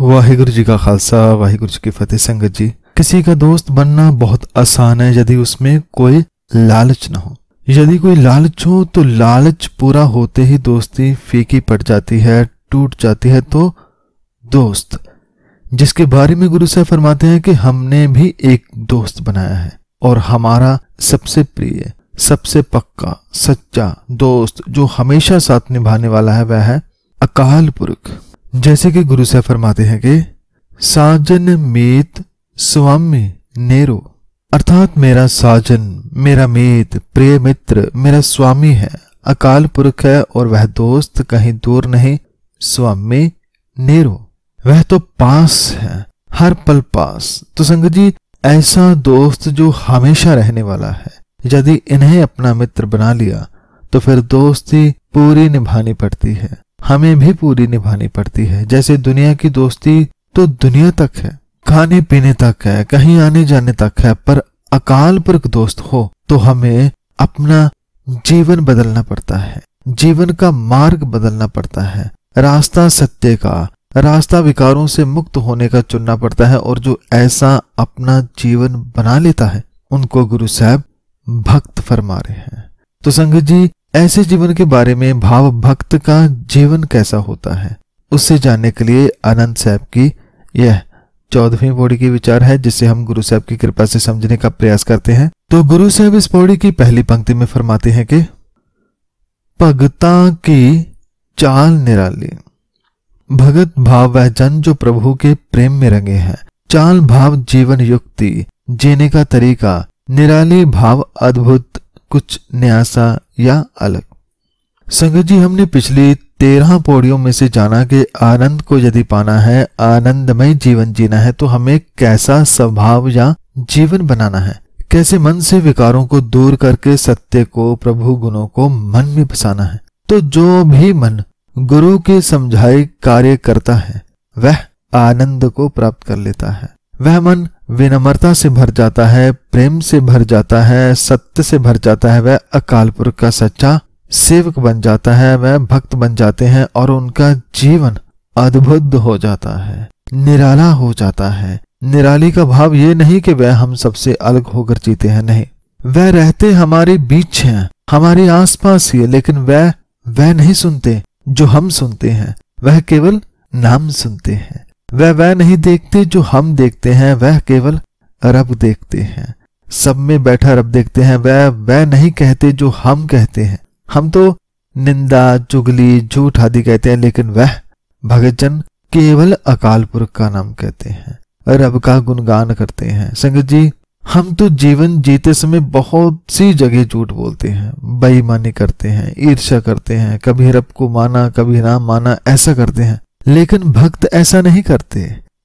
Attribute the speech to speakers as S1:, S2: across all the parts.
S1: वाहिगुरु जी का खालसा वाहिगुरु जी की फतेह संगत जी किसी का दोस्त बनना बहुत आसान है यदि उसमें कोई लालच ना हो यदि कोई लालच हो तो लालच पूरा होते ही दोस्ती फीकी पड़ जाती है टूट जाती है तो दोस्त जिसके बारे में गुरु साहब फरमाते हैं कि हमने भी एक दोस्त बनाया है और हमारा सबसे प्रिय सबसे पक्का सच्चा दोस्त जो हमेशा साथ निभाने वाला है वह है अकाल पुरख जैसे कि गुरु साहब फरमाते हैं कि साजन मेत स्वामी नेरो अर्थात मेरा साजन मेरा मेत प्रिय मित्र मेरा स्वामी है अकाल पुरख है और वह दोस्त कहीं दूर नहीं स्वामी नेरो वह तो पास है हर पल पास तो संगत जी ऐसा दोस्त जो हमेशा रहने वाला है यदि इन्हें अपना मित्र बना लिया तो फिर दोस्ती पूरी निभानी पड़ती है हमें भी पूरी निभानी पड़ती है जैसे दुनिया की दोस्ती तो दुनिया तक है खाने पीने तक है कहीं आने जाने तक है पर अकाल पर दोस्त हो तो हमें अपना जीवन बदलना पड़ता है जीवन का मार्ग बदलना पड़ता है रास्ता सत्य का रास्ता विकारों से मुक्त होने का चुनना पड़ता है और जो ऐसा अपना जीवन बना लेता है उनको गुरु साहब भक्त फरमा रहे हैं तो संगत जी ऐसे जीवन के बारे में भाव भक्त का जीवन कैसा होता है उससे जानने के लिए आनंद साहब की यह चौदहवीं पौड़ी की विचार है जिसे हम गुरु साहब की कृपा से समझने का प्रयास करते हैं तो गुरु साहब इस पौड़ी की पहली पंक्ति में फरमाते हैं कि भगता की चाल निराली भगत भाव वह जन जो प्रभु के प्रेम में रंगे हैं चाल भाव जीवन युक्ति जीने का तरीका निराली भाव अद्भुत कुछ न्यासा या अलग संगत जी हमने पिछली तेरह पौड़ियों में से जाना कि आनंद को यदि पाना है आनंदमय जीवन जीना है तो हमें कैसा स्वभाव या जीवन बनाना है कैसे मन से विकारों को दूर करके सत्य को प्रभु गुणों को मन में बसाना है तो जो भी मन गुरु के समझाए कार्य करता है वह आनंद को प्राप्त कर लेता है वह मन विनम्रता से भर जाता है प्रेम से भर जाता है सत्य से भर जाता है वह अकाल पुरख का सच्चा सेवक बन जाता है वह भक्त बन जाते हैं और उनका जीवन अद्भुत हो जाता है निराला हो जाता है निराली का भाव ये नहीं कि वह हम सबसे अलग होकर जीते हैं नहीं वह रहते हमारे बीच हैं हमारे आसपास ही लेकिन वह वह नहीं सुनते जो हम सुनते हैं वह केवल नाम सुनते हैं वह वह नहीं देखते जो हम देखते हैं वह केवल रब देखते हैं सब में बैठा रब देखते हैं वह वह नहीं कहते जो हम कहते हैं हम तो निंदा चुगली झूठ आदि कहते हैं लेकिन वह भगतजन केवल अकाल पुरख का नाम कहते हैं रब का गुणगान करते हैं संगत जी हम तो जीवन जीते समय बहुत सी जगह झूठ बोलते हैं बेईमानी करते हैं ईर्ष्या करते हैं कभी रब को माना कभी ना माना ऐसा करते हैं लेकिन भक्त ऐसा नहीं करते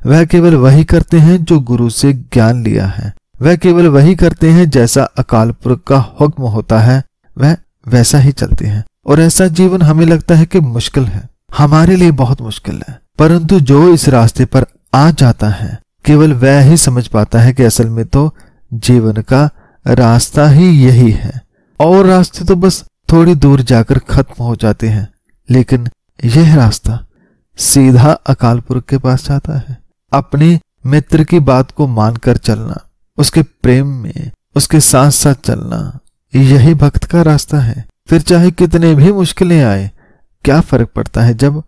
S1: वह केवल वही करते हैं जो गुरु से ज्ञान लिया है वह केवल वही करते हैं जैसा अकाल पुरख का हुक्म होता है वह वैसा ही चलते हैं और ऐसा जीवन हमें लगता है कि मुश्किल है हमारे लिए बहुत मुश्किल है परंतु जो इस रास्ते पर आ जाता है केवल वह ही समझ पाता है कि असल में तो जीवन का रास्ता ही यही है और रास्ते तो बस थोड़ी दूर जाकर खत्म हो जाते हैं लेकिन यह रास्ता सीधा अकाल पुरख के पास जाता है अपने मित्र की बात को मानकर चलना उसके प्रेम में उसके साथ साथ चलना यही भक्त का रास्ता है फिर चाहे कितने भी मुश्किलें आए क्या फर्क पड़ता है जब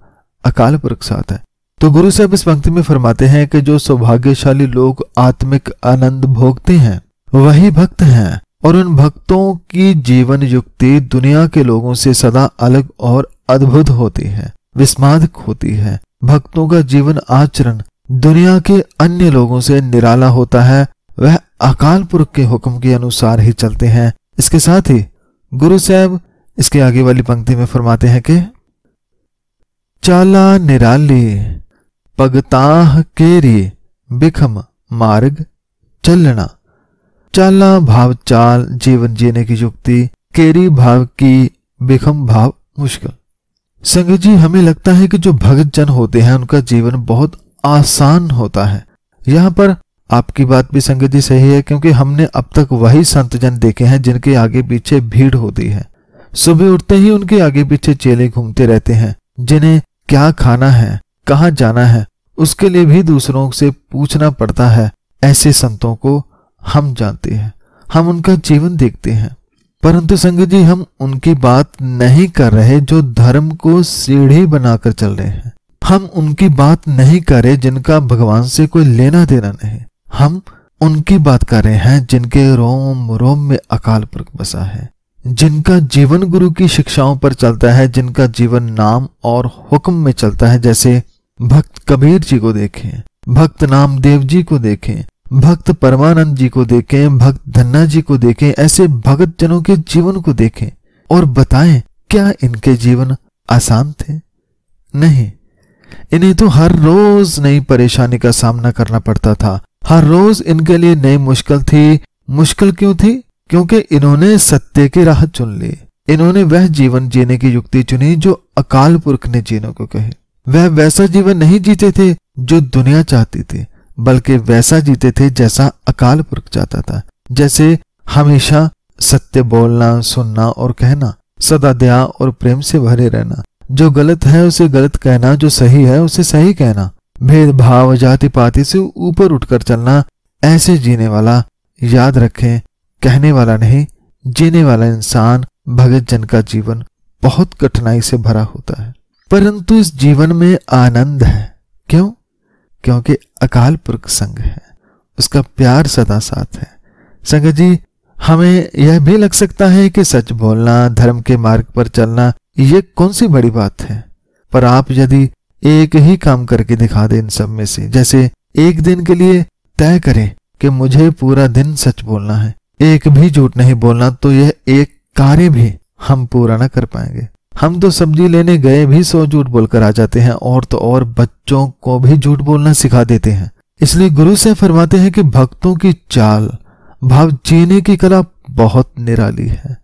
S1: अकाल पुरख साथ है तो गुरु साहब इस पंक्ति में फरमाते हैं कि जो सौभाग्यशाली लोग आत्मिक आनंद भोगते हैं वही भक्त हैं और उन भक्तों की जीवन युक्ति दुनिया के लोगों से सदा अलग और अद्भुत होती है विस्माधक होती है भक्तों का जीवन आचरण दुनिया के अन्य लोगों से निराला होता है वह अकाल पुरख के हुक्म के अनुसार ही चलते हैं इसके साथ ही गुरु साहब इसके आगे वाली पंक्ति में फरमाते हैं कि चाला निराली पगताह केरी बिखम मार्ग चलना चाला भाव चाल जीवन जीने की युक्ति केरी भाव की बिखम भाव मुश्किल संगत जी हमें लगता है कि जो भगत जन होते हैं उनका जीवन बहुत आसान होता है यहाँ पर आपकी बात भी संगत जी सही है क्योंकि हमने अब तक वही संत जन देखे हैं जिनके आगे पीछे भीड़ होती है सुबह उठते ही उनके आगे पीछे चेले घूमते रहते हैं जिन्हें क्या खाना है कहाँ जाना है उसके लिए भी दूसरों से पूछना पड़ता है ऐसे संतों को हम जानते हैं हम उनका जीवन देखते हैं परंतु संगत जी हम उनकी बात नहीं कर रहे जो धर्म को सीढ़ी बनाकर चल रहे हैं हम उनकी बात नहीं कर रहे जिनका भगवान से कोई लेना देना नहीं हम उनकी बात कर रहे हैं जिनके रोम रोम में अकाल पुरख बसा है जिनका जीवन गुरु की शिक्षाओं पर चलता है जिनका जीवन नाम और हुक्म में चलता है जैसे भक्त कबीर जी को देखें भक्त नामदेव जी को देखें भक्त परमानंद जी को देखें भक्त धन्ना जी को देखें ऐसे भगत जनों के जीवन को देखें और बताएं क्या इनके जीवन आसान थे नहीं इन्हें तो हर रोज नई परेशानी का सामना करना पड़ता था हर रोज इनके लिए नई मुश्किल थी मुश्किल क्यों थी क्योंकि इन्होंने सत्य की राह चुन ली इन्होंने वह जीवन जीने की युक्ति चुनी जो अकाल पुरख ने जीने को कहे वह वैसा जीवन नहीं जीते थे जो दुनिया चाहती थी बल्कि वैसा जीते थे जैसा अकाल पुरख जाता था जैसे हमेशा सत्य बोलना सुनना और कहना सदा दया और प्रेम से भरे रहना जो गलत है उसे गलत कहना जो सही है उसे सही कहना भेदभाव जाति पाति से ऊपर उठकर चलना ऐसे जीने वाला याद रखें कहने वाला नहीं जीने वाला इंसान भगत जन का जीवन बहुत कठिनाई से भरा होता है परंतु इस जीवन में आनंद है क्यों क्योंकि अकाल पुरख संग है उसका प्यार सदा साथ है संग जी हमें यह भी लग सकता है कि सच बोलना धर्म के मार्ग पर चलना ये कौन सी बड़ी बात है पर आप यदि एक ही काम करके दिखा दें इन सब में से जैसे एक दिन के लिए तय करें कि मुझे पूरा दिन सच बोलना है एक भी झूठ नहीं बोलना तो यह एक कार्य भी हम पूरा ना कर पाएंगे हम तो सब्जी लेने गए भी सौ झूठ बोलकर आ जाते हैं और तो और बच्चों को भी झूठ बोलना सिखा देते हैं इसलिए गुरु से फरमाते हैं कि भक्तों की चाल भाव जीने की कला बहुत निराली है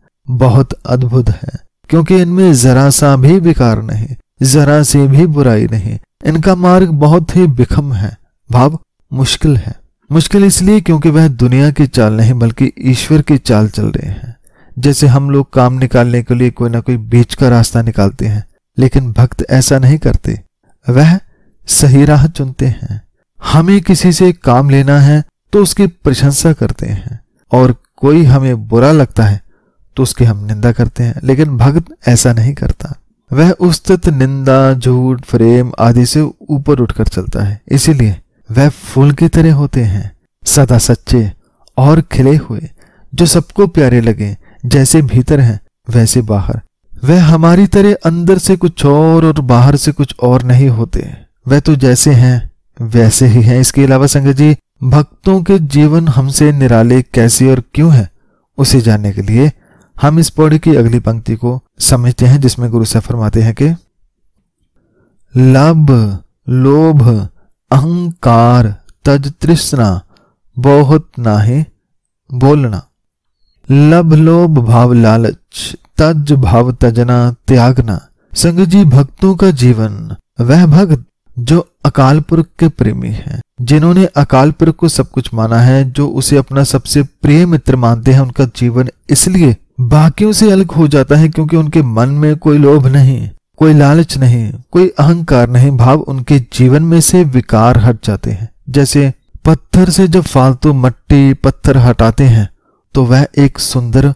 S1: बहुत अद्भुत है क्योंकि इनमें जरा सा भी विकार नहीं जरा सी भी बुराई नहीं इनका मार्ग बहुत ही बिखम है भाव मुश्किल है मुश्किल इसलिए क्योंकि वह दुनिया की चाल नहीं बल्कि ईश्वर की चाल चल रहे हैं जैसे हम लोग काम निकालने के लिए कोई ना कोई बीच का रास्ता निकालते हैं लेकिन भक्त ऐसा नहीं करते वह सही राह चुनते हैं हमें किसी से काम लेना है तो उसकी प्रशंसा करते हैं और कोई हमें बुरा लगता है तो उसकी हम निंदा करते हैं लेकिन भक्त ऐसा नहीं करता वह उस निंदा झूठ फ्रेम आदि से ऊपर उठकर चलता है इसीलिए वह फूल की तरह होते हैं सदा सच्चे और खिले हुए जो सबको प्यारे लगे जैसे भीतर हैं वैसे बाहर वह हमारी तरह अंदर से कुछ और और बाहर से कुछ और नहीं होते वह तो जैसे हैं वैसे ही हैं इसके अलावा संगत जी भक्तों के जीवन हमसे निराले कैसे और क्यों है उसे जानने के लिए हम इस पौड़ी की अगली पंक्ति को समझते हैं जिसमें गुरु साहब फरमाते हैं कि लभ लोभ अहंकार तज तृष्णा बहुत नाहे बोलना लभ लोभ भाव लालच तज भाव तजना त्यागना संग जी भक्तों का जीवन वह भक्त जो अकाल पुरख के प्रेमी हैं जिन्होंने अकाल पुरख को सब कुछ माना है जो उसे अपना सबसे प्रिय मित्र मानते हैं उनका जीवन इसलिए बाकियों से अलग हो जाता है क्योंकि उनके मन में कोई लोभ नहीं कोई लालच नहीं कोई अहंकार नहीं भाव उनके जीवन में से विकार हट जाते हैं जैसे पत्थर से जब फालतू मट्टी पत्थर हटाते हैं तो वह एक सुंदर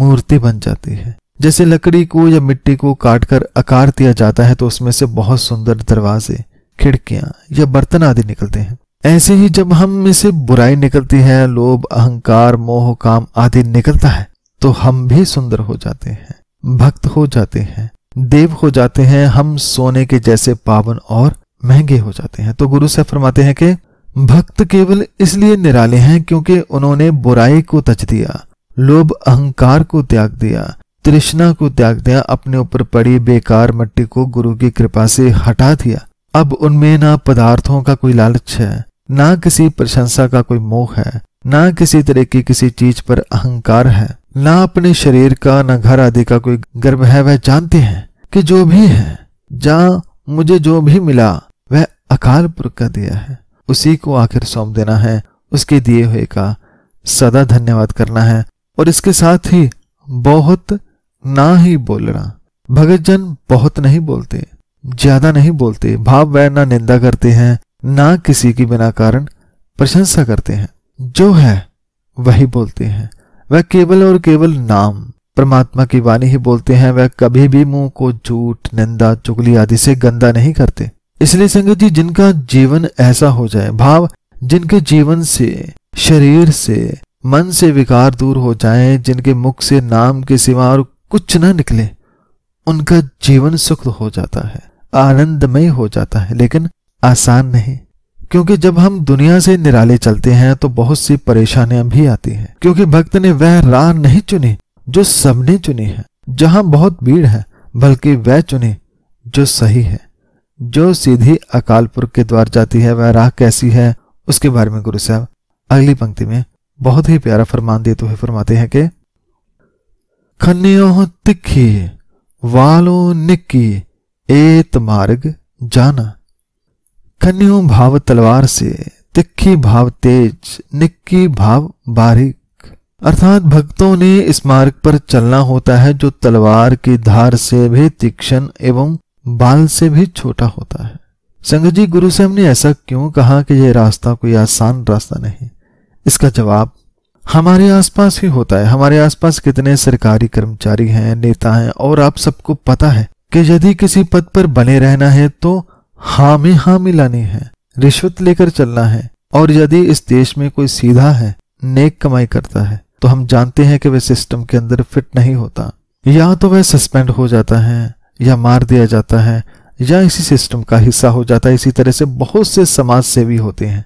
S1: मूर्ति बन जाती है जैसे लकड़ी को या मिट्टी को काटकर आकार दिया जाता है तो उसमें से बहुत सुंदर दरवाजे खिड़कियां या बर्तन आदि निकलते हैं ऐसे ही जब हम में से बुराई निकलती है लोभ अहंकार मोह काम आदि निकलता है तो हम भी सुंदर हो जाते हैं भक्त हो जाते हैं देव हो जाते हैं हम सोने के जैसे पावन और महंगे हो जाते हैं तो गुरु से फरमाते हैं कि भक्त केवल इसलिए निराले हैं क्योंकि उन्होंने बुराई को तच दिया लोभ अहंकार को त्याग दिया तृष्णा को त्याग दिया अपने ऊपर पड़ी बेकार मट्टी को गुरु की कृपा से हटा दिया अब उनमें ना पदार्थों का कोई लालच है ना किसी प्रशंसा का कोई मोह है ना किसी तरह की किसी चीज पर अहंकार है ना अपने शरीर का ना घर आदि का कोई गर्व है वह जानते हैं कि जो भी है जहा मुझे जो भी मिला वह अकाल पुरख का दिया है उसी को आखिर सौंप देना है उसके दिए हुए का सदा धन्यवाद करना है और इसके साथ ही बहुत ना ही बोलना भगत जन बहुत नहीं बोलते ज्यादा नहीं बोलते भाव वह ना निंदा करते हैं ना किसी की बिना कारण प्रशंसा करते हैं जो है वही बोलते हैं वह केवल और केवल नाम परमात्मा की वाणी ही बोलते हैं वह कभी भी मुंह को झूठ निंदा चुगली आदि से गंदा नहीं करते इसलिए संगत जी जिनका जीवन ऐसा हो जाए भाव जिनके जीवन से शरीर से मन से विकार दूर हो जाए जिनके मुख से नाम के सिवा और कुछ ना निकले उनका जीवन सुख हो जाता है आनंदमय हो जाता है लेकिन आसान नहीं क्योंकि जब हम दुनिया से निराले चलते हैं तो बहुत सी परेशानियां भी आती हैं क्योंकि भक्त ने वह राह नहीं चुनी जो सबने चुनी है जहां बहुत भीड़ है बल्कि वह चुनी जो सही है जो सीधी अकालपुर के द्वार जाती है वह राह कैसी है उसके बारे में गुरु साहब अगली पंक्ति में बहुत ही प्यारा फरमान देते हुए तो फरमाते हैं कि खनियो तिखी वालो निक्की एत मार्ग जाना खनियो भाव तलवार से तिखी भाव तेज निक्की भाव बारीक अर्थात भक्तों ने इस मार्ग पर चलना होता है जो तलवार की धार से भी तीक्ष्ण एवं बाल से भी छोटा होता है संघ जी गुरु साहब ने ऐसा क्यों कहा कि यह रास्ता कोई आसान रास्ता नहीं इसका जवाब हमारे आसपास ही होता है हमारे आसपास कितने सरकारी कर्मचारी हैं नेता हैं और आप सबको पता है कि यदि किसी पद पर बने रहना है तो हामी हा मिलानी है रिश्वत लेकर चलना है और यदि इस देश में कोई सीधा है नेक कमाई करता है तो हम जानते हैं कि वह सिस्टम के अंदर फिट नहीं होता या तो वह सस्पेंड हो जाता है या मार दिया जाता है या इसी सिस्टम का हिस्सा हो जाता है इसी तरह से बहुत से समाज सेवी होते हैं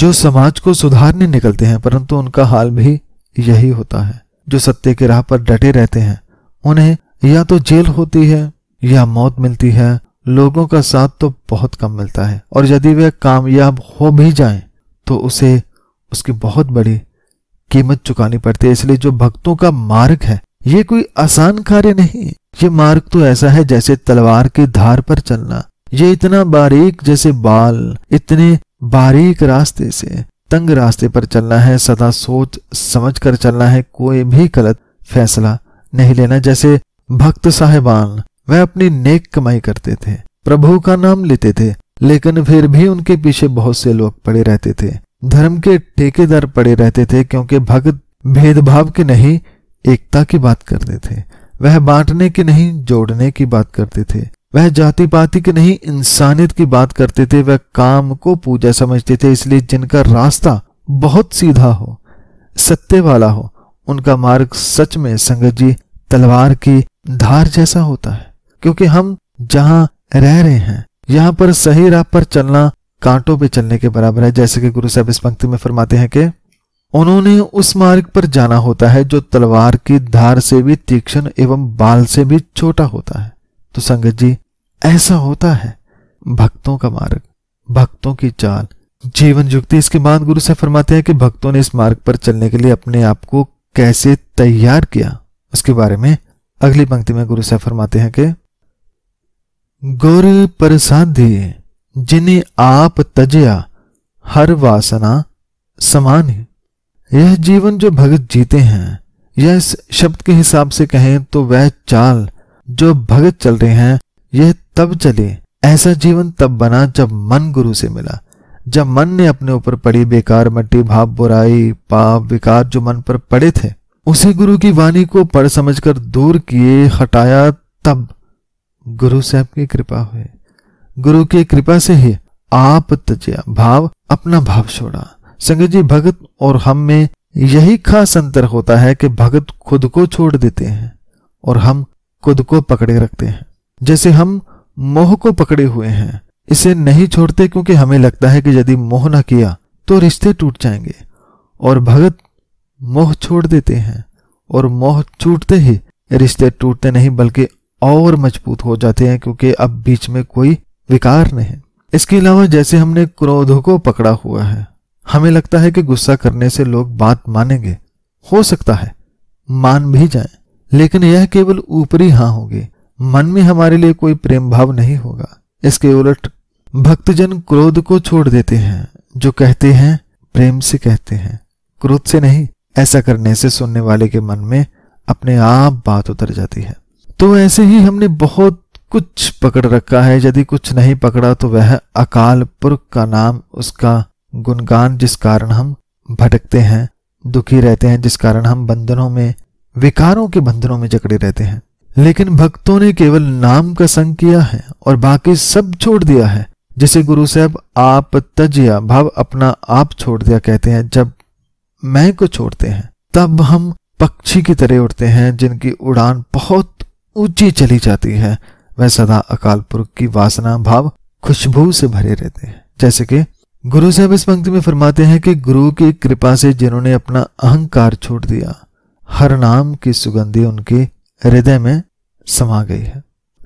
S1: जो समाज को सुधारने निकलते हैं परंतु उनका हाल भी यही होता है जो सत्य के राह पर डटे रहते हैं उन्हें या तो जेल होती है या मौत मिलती है लोगों का साथ तो बहुत कम मिलता है और यदि वे कामयाब हो भी जाए तो उसे उसकी बहुत बड़ी कीमत चुकानी पड़ती है इसलिए जो भक्तों का मार्ग है ये कोई आसान कार्य नहीं ये मार्ग तो ऐसा है जैसे तलवार के धार पर चलना ये इतना बारीक जैसे बाल इतने बारीक रास्ते से तंग रास्ते पर चलना है सदा सोच समझ कर चलना है कोई भी गलत फैसला नहीं लेना जैसे भक्त साहेबान वह अपनी नेक कमाई करते थे प्रभु का नाम लेते थे लेकिन फिर भी उनके पीछे बहुत से लोग पड़े रहते थे धर्म के ठेकेदार पड़े रहते थे क्योंकि भक्त भेदभाव के नहीं एकता की बात करते थे वह बांटने की नहीं जोड़ने की बात करते थे वह जाति पाति की नहीं इंसानियत की बात करते थे वह काम को पूजा समझते थे इसलिए जिनका रास्ता बहुत सीधा हो सत्य वाला हो उनका मार्ग सच में संगत जी तलवार की धार जैसा होता है क्योंकि हम जहां रह रहे हैं यहां पर सही राह पर चलना कांटों पे चलने के बराबर है जैसे कि गुरु साहब इस पंक्ति में फरमाते हैं कि उन्होंने उस मार्ग पर जाना होता है जो तलवार की धार से भी तीक्ष्ण एवं बाल से भी छोटा होता है तो संगत जी ऐसा होता है भक्तों का मार्ग भक्तों की चाल जीवन युक्ति इसके बाद गुरु से फरमाते हैं कि भक्तों ने इस मार्ग पर चलने के लिए अपने आप को कैसे तैयार किया उसके बारे में अगली पंक्ति में गुरु से फरमाते हैं कि गुर प्रसादे जिन्हें आप तजया हर वासना समान है यह जीवन जो भगत जीते हैं या इस शब्द के हिसाब से कहें तो वह चाल जो भगत चल रहे हैं यह तब चले ऐसा जीवन तब बना जब मन गुरु से मिला जब मन ने अपने ऊपर पड़ी बेकार मट्टी भाव बुराई पाप विकार जो मन पर पड़े थे उसी गुरु की वाणी को पढ़ समझकर दूर किए हटाया तब गुरु साहब की कृपा हुई गुरु की कृपा से ही आप तजिया भाव अपना भाव छोड़ा संगत जी भगत और हम में यही खास अंतर होता है कि भगत खुद को छोड़ देते हैं और हम खुद को पकड़े रखते हैं जैसे हम मोह को पकड़े हुए हैं इसे नहीं छोड़ते क्योंकि हमें लगता है कि यदि मोह ना किया तो रिश्ते टूट जाएंगे और भगत मोह छोड़ देते हैं और मोह छूटते ही रिश्ते टूटते नहीं बल्कि और मजबूत हो जाते हैं क्योंकि अब बीच में कोई विकार नहीं इसके अलावा जैसे हमने क्रोध को पकड़ा हुआ है हमें लगता है कि गुस्सा करने से लोग बात मानेंगे हो सकता है मान भी जाए लेकिन यह केवल ऊपरी हाँ होगी मन में हमारे लिए कोई प्रेम भाव नहीं होगा इसके उलट भक्तजन क्रोध को छोड़ देते हैं जो कहते हैं प्रेम से कहते हैं क्रोध से नहीं ऐसा करने से सुनने वाले के मन में अपने आप बात उतर जाती है तो ऐसे ही हमने बहुत कुछ पकड़ रखा है यदि कुछ नहीं पकड़ा तो वह अकाल पुरख का नाम उसका गुणगान जिस कारण हम भटकते हैं दुखी रहते हैं जिस कारण हम बंधनों में विकारों के बंधनों में जकड़े रहते हैं लेकिन भक्तों ने केवल नाम का संग किया है और बाकी सब छोड़ दिया है जिसे गुरु साहब आप तजिया भाव अपना आप छोड़ दिया कहते हैं जब मैं को छोड़ते हैं तब हम पक्षी की तरह उड़ते हैं जिनकी उड़ान बहुत ऊंची चली जाती है वह सदा अकाल पुरुष की वासना भाव खुशबू से भरे रहते हैं जैसे कि गुरु साहब इस पंक्ति में फरमाते हैं कि गुरु की कृपा से जिन्होंने अपना अहंकार छोड़ दिया हर नाम की सुगंधी उनके हृदय में समा गई है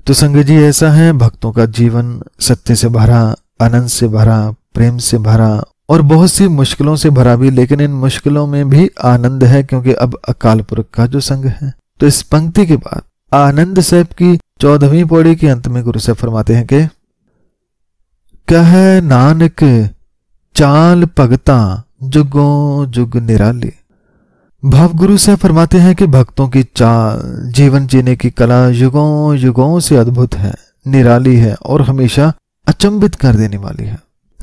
S1: तो संग जी ऐसा है भक्तों का जीवन सत्य से भरा आनंद से भरा प्रेम से भरा और बहुत सी मुश्किलों से भरा भी लेकिन इन मुश्किलों में भी आनंद है क्योंकि अब अकाल पुरख का जो संग है तो इस पंक्ति के बाद आनंद साहब की चौदहवीं पौड़ी के अंत में गुरु साहब फरमाते हैं कि है नानक चाल भगता जुगों जुग निराले भाव गुरु से फरमाते हैं कि भक्तों की चाल जीवन जीने की कला युगों युगों से अद्भुत है निराली है और हमेशा अचंभित कर देने वाली है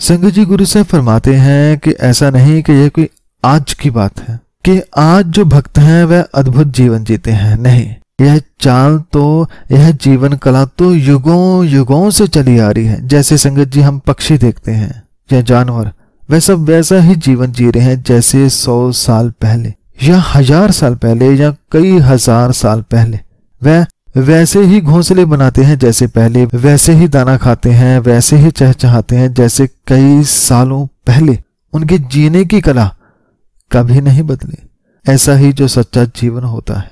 S1: संघ जी गुरु से फरमाते हैं कि ऐसा नहीं कि यह कोई आज की बात है कि आज जो भक्त हैं वह अद्भुत जीवन जीते हैं नहीं यह चाल तो यह जीवन कला तो युगों युगों से चली आ रही है जैसे संगत जी हम पक्षी देखते हैं या जानवर वह सब वैसा ही जीवन जी रहे हैं जैसे सौ साल पहले या हजार साल पहले या कई हजार साल पहले वह वैसे ही घोंसले बनाते हैं जैसे पहले वैसे ही दाना खाते हैं वैसे ही चहचहाते हैं जैसे कई सालों पहले उनके जीने की कला कभी नहीं बदली ऐसा ही जो सच्चा जीवन होता है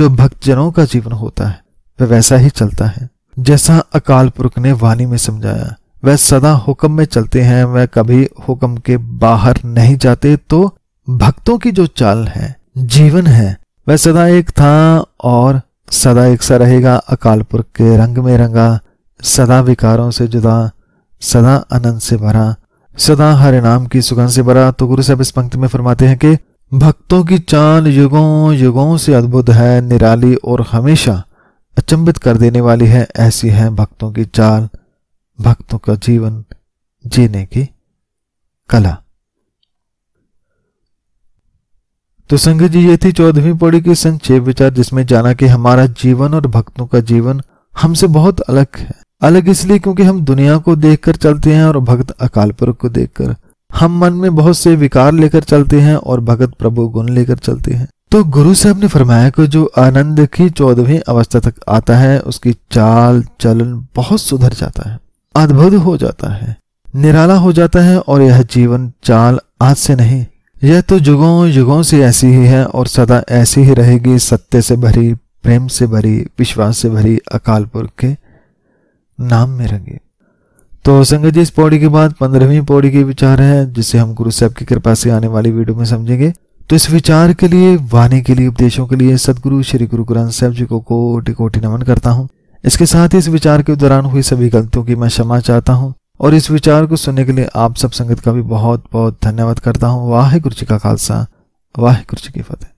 S1: जो भक्तजनों का जीवन होता है वह वैसा ही चलता है जैसा अकाल पुरख ने वाणी में समझाया वह सदा हुक्म में चलते हैं वह कभी हुक्म के बाहर नहीं जाते तो भक्तों की जो चाल है जीवन है वह सदा एक था और सदा एक सा रहेगा अकाल पुरख के रंग में रंगा सदा विकारों से जुदा सदा आनंद से भरा सदा हरे नाम की सुगंध से भरा तो गुरु साहब इस पंक्ति में फरमाते हैं कि भक्तों की चाल युगों युगों से अद्भुत है निराली और हमेशा अचंबित कर देने वाली है ऐसी है भक्तों की चाल भक्तों का जीवन जीने की कला तो संघ जी ये थी चौदहवीं पौड़ी की संक्षेप विचार जिसमें जाना कि हमारा जीवन और भक्तों का जीवन हमसे बहुत अलग है अलग इसलिए क्योंकि हम दुनिया को देखकर चलते हैं और भक्त अकाल पुरुष को देखकर हम मन में बहुत से विकार लेकर चलते हैं और भगत प्रभु गुण लेकर चलते हैं तो गुरु साहब ने फरमाया कि जो आनंद की चौदहवीं अवस्था तक आता है उसकी चाल चलन बहुत सुधर जाता है अद्भुत हो जाता है निराला हो जाता है और यह जीवन चाल आज से नहीं यह तो युगों युगों से ऐसी ही है और सदा ऐसी ही रहेगी सत्य से भरी प्रेम से भरी विश्वास से भरी अकाल पुरख के नाम में रंगी तो संगत जी इस पौड़ी के बाद पंद्रहवीं पौड़ी के विचार है जिसे हम गुरु साहब की कृपा से आने वाली वीडियो में समझेंगे तो इस विचार के लिए वाणी के लिए उपदेशों के लिए सदगुरु श्री गुरु ग्रंथ साहब जी को कोटि कोटि नमन करता हूँ इसके साथ ही इस विचार के दौरान हुई सभी गलतियों की मैं क्षमा चाहता हूँ और इस विचार को सुनने के लिए आप सब संगत का भी बहुत बहुत धन्यवाद करता हूँ वाहे गुरु जी का खालसा वाहे गुरु जी की फतेह